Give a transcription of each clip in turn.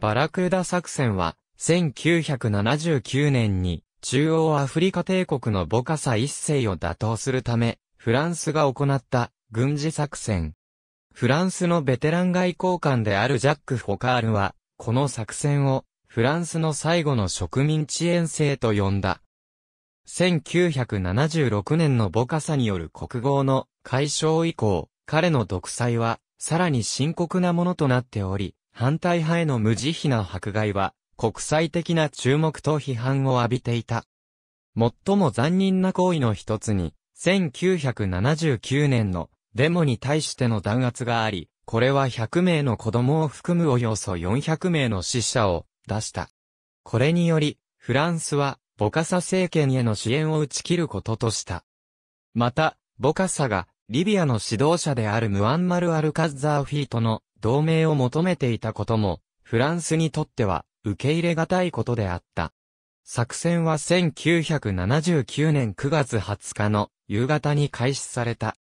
バラクーダ作戦は、1979年に、中央アフリカ帝国のボカサ一世を打倒するため、フランスが行った軍事作戦。フランスのベテラン外交官であるジャック・フォカールは、この作戦を、フランスの最後の植民地遠征と呼んだ。1976年のボカサによる国号の解消以降、彼の独裁は、さらに深刻なものとなっており、反対派への無慈悲な迫害は、国際的な注目と批判を浴びていた。最も残忍な行為の一つに、1979年のデモに対しての弾圧があり、これは100名の子供を含むおよそ400名の死者を出した。これにより、フランスは、ボカサ政権への支援を打ち切ることとした。また、ボカサが、リビアの指導者であるムアンマル・アルカッザーフィートの同盟を求めていたことも、フランスにとっては受け入れがたいことであった。作戦は1979年9月20日の夕方に開始された。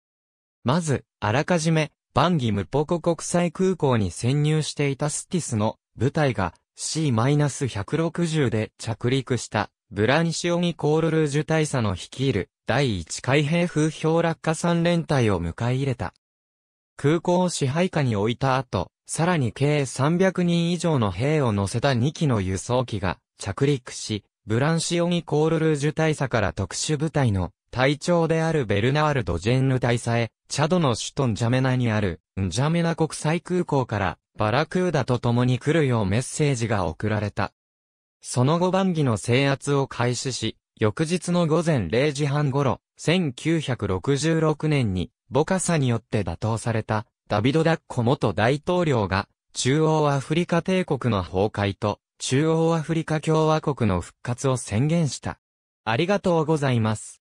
まず、あらかじめ、バンギムポコ国際空港に潜入していたスティスの部隊が C-160 で着陸したブラニシオニ・コールルージュ大佐の率いる第1海兵風氷落下3連隊を迎え入れた。空港を支配下に置いた後、さらに計300人以上の兵を乗せた2機の輸送機が着陸し、ブランシオニ・コールルージュ大佐から特殊部隊の隊長であるベルナールド・ジェンヌ大佐へ、チャドの首都ンジャメナにある、ンジャメナ国際空港からバラクーダと共に来るようメッセージが送られた。その後番儀の制圧を開始し、翌日の午前0時半頃、1966年にボカサによって打倒されたダビド・ダッコ元大統領が中央アフリカ帝国の崩壊と中央アフリカ共和国の復活を宣言した。ありがとうございます。